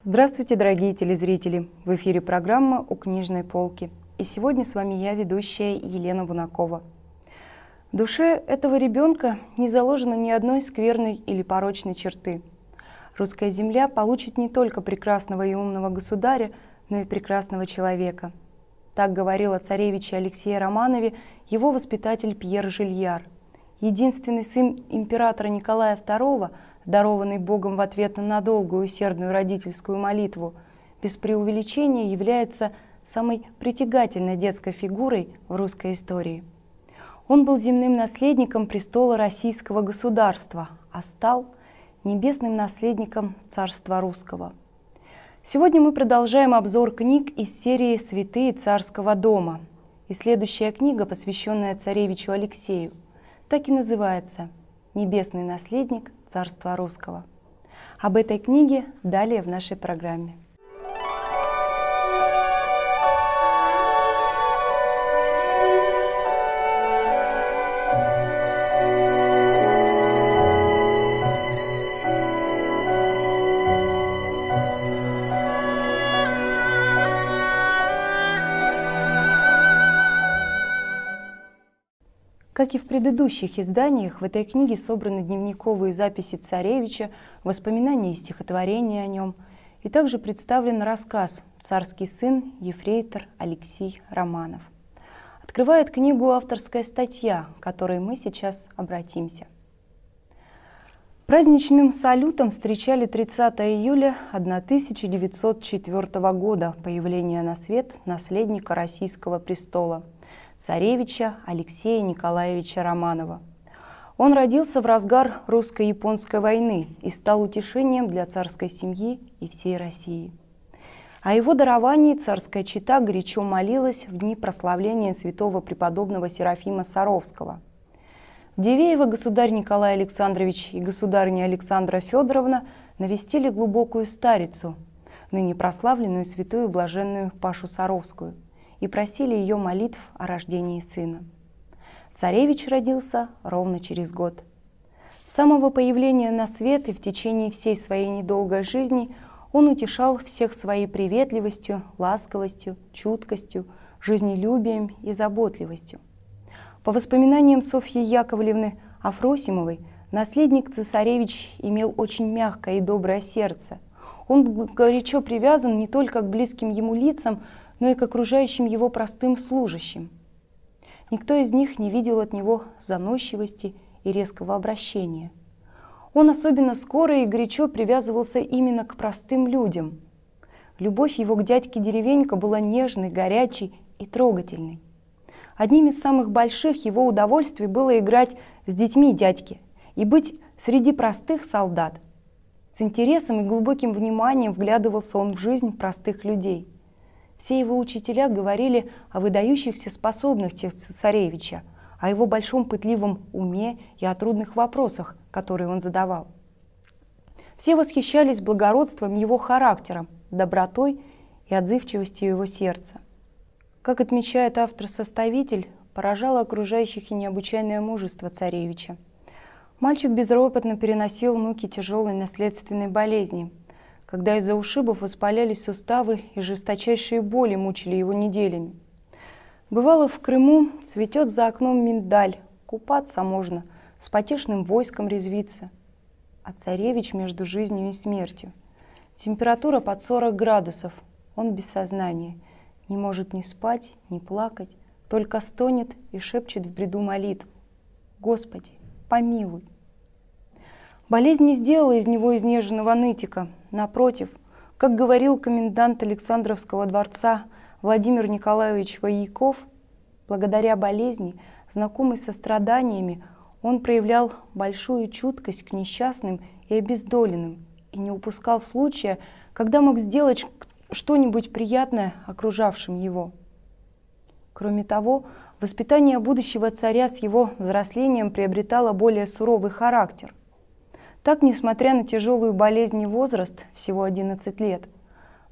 Здравствуйте, дорогие телезрители! В эфире программа «У книжной полки». И сегодня с вами я, ведущая Елена Бунакова. В душе этого ребенка не заложено ни одной скверной или порочной черты. Русская земля получит не только прекрасного и умного государя, но и прекрасного человека. Так говорил о царевиче Алексее Романове его воспитатель Пьер Жильяр. Единственный сын императора Николая II – дарованный Богом в ответ на надолгую усердную родительскую молитву, без преувеличения является самой притягательной детской фигурой в русской истории. Он был земным наследником престола российского государства, а стал небесным наследником царства русского. Сегодня мы продолжаем обзор книг из серии «Святые царского дома». И следующая книга, посвященная царевичу Алексею, так и называется «Небесный наследник царства русского. Об этой книге далее в нашей программе. Как и в предыдущих изданиях, в этой книге собраны дневниковые записи царевича, воспоминания и стихотворения о нем, и также представлен рассказ «Царский сын» Ефрейтор Алексей Романов. Открывает книгу авторская статья, к которой мы сейчас обратимся. Праздничным салютом встречали 30 июля 1904 года появление на свет наследника российского престола – царевича Алексея Николаевича Романова. Он родился в разгар русско-японской войны и стал утешением для царской семьи и всей России. О его даровании царская чита горячо молилась в дни прославления святого преподобного Серафима Саровского. В Дивеево государь Николай Александрович и государыня Александра Федоровна навестили глубокую старицу, ныне прославленную святую блаженную Пашу Саровскую – и просили ее молитв о рождении сына. Царевич родился ровно через год. С самого появления на свет и в течение всей своей недолгой жизни он утешал всех своей приветливостью, ласковостью, чуткостью, жизнелюбием и заботливостью. По воспоминаниям Софьи Яковлевны Афросимовой, наследник цесаревич имел очень мягкое и доброе сердце – он горячо привязан не только к близким ему лицам, но и к окружающим его простым служащим. Никто из них не видел от него заносчивости и резкого обращения. Он особенно скоро и горячо привязывался именно к простым людям. Любовь его к дядьке деревенька была нежной, горячей и трогательной. Одним из самых больших его удовольствий было играть с детьми дядьки и быть среди простых солдат – с интересом и глубоким вниманием вглядывался он в жизнь простых людей. Все его учителя говорили о выдающихся способностях цесаревича, о его большом пытливом уме и о трудных вопросах, которые он задавал. Все восхищались благородством его характера, добротой и отзывчивостью его сердца. Как отмечает автор-составитель, поражало окружающих и необычайное мужество царевича – Мальчик безропотно переносил муки тяжелой наследственной болезни, когда из-за ушибов воспалялись суставы и жесточайшие боли мучили его неделями. Бывало, в Крыму цветет за окном миндаль, купаться можно, с потешным войском резвиться. А царевич между жизнью и смертью. Температура под 40 градусов, он без сознания, не может ни спать, ни плакать, только стонет и шепчет в бреду молитву. Господи, помилуй. Болезнь не сделала из него изнеженного нытика. Напротив, как говорил комендант Александровского дворца Владимир Николаевич Вояков, благодаря болезни, знакомый со страданиями, он проявлял большую чуткость к несчастным и обездоленным и не упускал случая, когда мог сделать что-нибудь приятное окружавшим его. Кроме того, Воспитание будущего царя с его взрослением приобретало более суровый характер. Так, несмотря на тяжелую болезнь и возраст, всего 11 лет,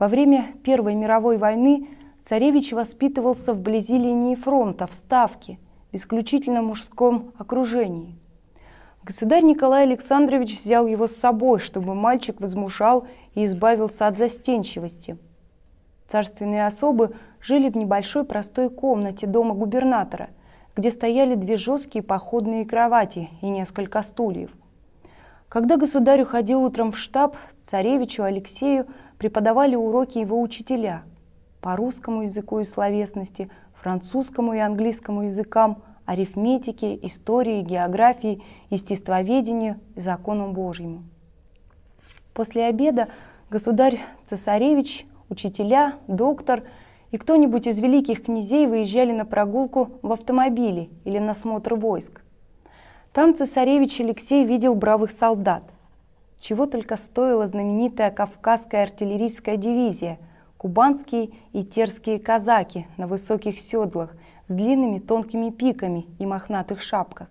во время Первой мировой войны царевич воспитывался вблизи линии фронта, в Ставке, в исключительно мужском окружении. Государь Николай Александрович взял его с собой, чтобы мальчик возмушал и избавился от застенчивости – Царственные особы жили в небольшой простой комнате дома губернатора, где стояли две жесткие походные кровати и несколько стульев. Когда государь уходил утром в штаб, царевичу Алексею преподавали уроки его учителя по русскому языку и словесности, французскому и английскому языкам, арифметике, истории, географии, естествоведению и закону Божьему. После обеда государь-цесаревич учителя, доктор и кто-нибудь из великих князей выезжали на прогулку в автомобиле или на смотр войск. Там цесаревич Алексей видел бравых солдат. Чего только стоила знаменитая Кавказская артиллерийская дивизия, кубанские и терские казаки на высоких седлах с длинными тонкими пиками и мохнатых шапках.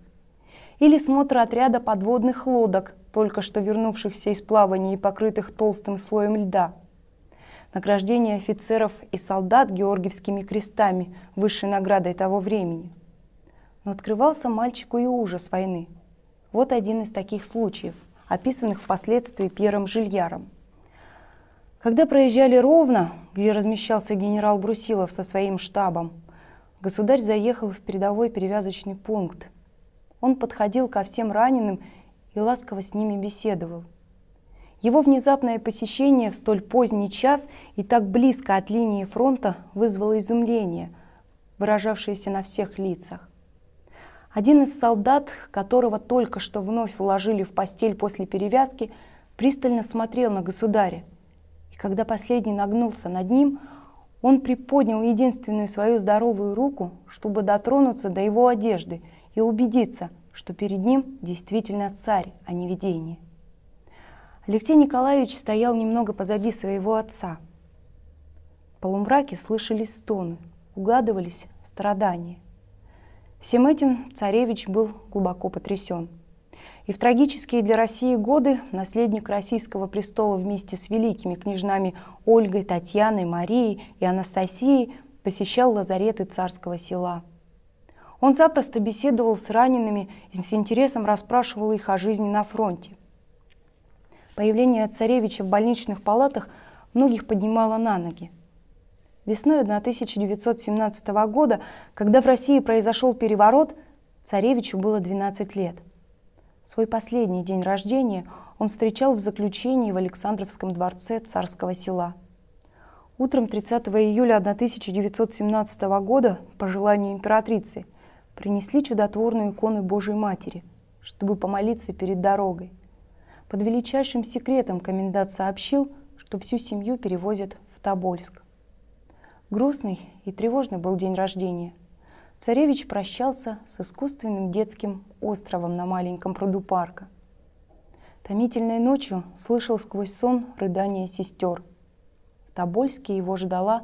Или смотр отряда подводных лодок, только что вернувшихся из плавания и покрытых толстым слоем льда – награждение офицеров и солдат георгиевскими крестами, высшей наградой того времени. Но открывался мальчику и ужас войны. Вот один из таких случаев, описанных впоследствии Пьером Жильяром. Когда проезжали ровно, где размещался генерал Брусилов со своим штабом, государь заехал в передовой перевязочный пункт. Он подходил ко всем раненым и ласково с ними беседовал – его внезапное посещение в столь поздний час и так близко от линии фронта вызвало изумление, выражавшееся на всех лицах. Один из солдат, которого только что вновь уложили в постель после перевязки, пристально смотрел на государя. И когда последний нагнулся над ним, он приподнял единственную свою здоровую руку, чтобы дотронуться до его одежды и убедиться, что перед ним действительно царь, а не видение. Алексей Николаевич стоял немного позади своего отца. В полумраке слышались стоны, угадывались страдания. Всем этим царевич был глубоко потрясен. И в трагические для России годы наследник российского престола вместе с великими княжнами Ольгой, Татьяной, Марией и Анастасией посещал лазареты царского села. Он запросто беседовал с ранеными и с интересом расспрашивал их о жизни на фронте. Появление царевича в больничных палатах многих поднимало на ноги. Весной 1917 года, когда в России произошел переворот, царевичу было 12 лет. Свой последний день рождения он встречал в заключении в Александровском дворце царского села. Утром 30 июля 1917 года, по желанию императрицы, принесли чудотворную икону Божьей Матери, чтобы помолиться перед дорогой – под величайшим секретом комендант сообщил, что всю семью перевозят в Тобольск. Грустный и тревожный был день рождения. Царевич прощался с искусственным детским островом на маленьком пруду парка. Томительной ночью слышал сквозь сон рыдания сестер. В Тобольске его ждала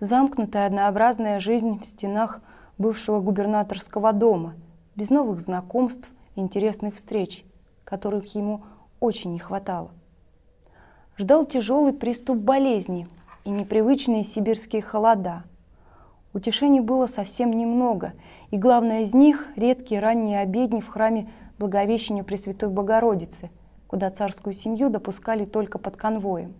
замкнутая однообразная жизнь в стенах бывшего губернаторского дома, без новых знакомств и интересных встреч, которых ему очень не хватало. Ждал тяжелый приступ болезни и непривычные сибирские холода. Утешений было совсем немного, и главное из них – редкие ранние обедни в храме Благовещения Пресвятой Богородицы, куда царскую семью допускали только под конвоем.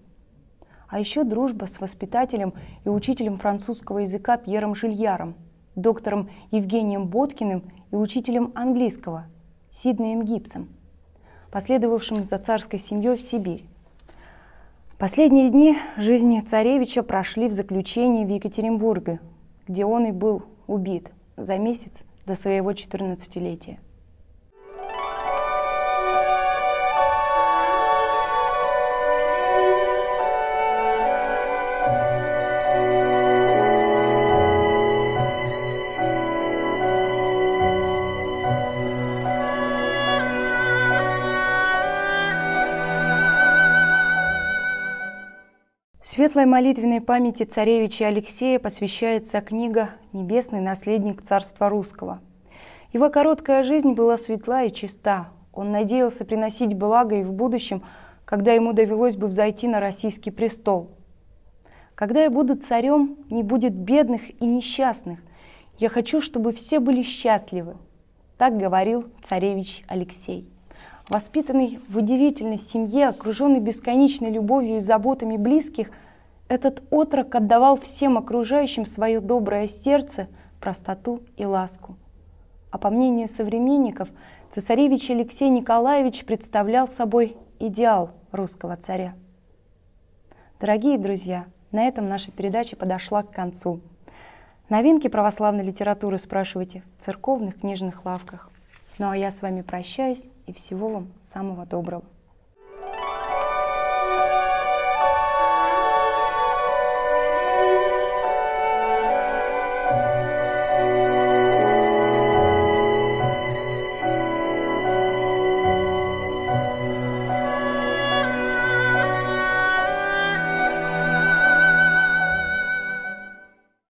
А еще дружба с воспитателем и учителем французского языка Пьером Жильяром, доктором Евгением Боткиным и учителем английского Сиднеем Гибсом – последовавшим за царской семьей в Сибирь. Последние дни жизни царевича прошли в заключении в Екатеринбурге, где он и был убит за месяц до своего 14-летия. Светлой молитвенной памяти царевича Алексея посвящается книга «Небесный наследник царства русского». Его короткая жизнь была светла и чиста. Он надеялся приносить благо и в будущем, когда ему довелось бы взойти на российский престол. «Когда я буду царем, не будет бедных и несчастных. Я хочу, чтобы все были счастливы», — так говорил царевич Алексей. Воспитанный в удивительной семье, окруженный бесконечной любовью и заботами близких, этот отрок отдавал всем окружающим свое доброе сердце, простоту и ласку. А по мнению современников, цесаревич Алексей Николаевич представлял собой идеал русского царя. Дорогие друзья, на этом наша передача подошла к концу. Новинки православной литературы спрашивайте в церковных книжных лавках. Ну а я с вами прощаюсь и всего вам самого доброго.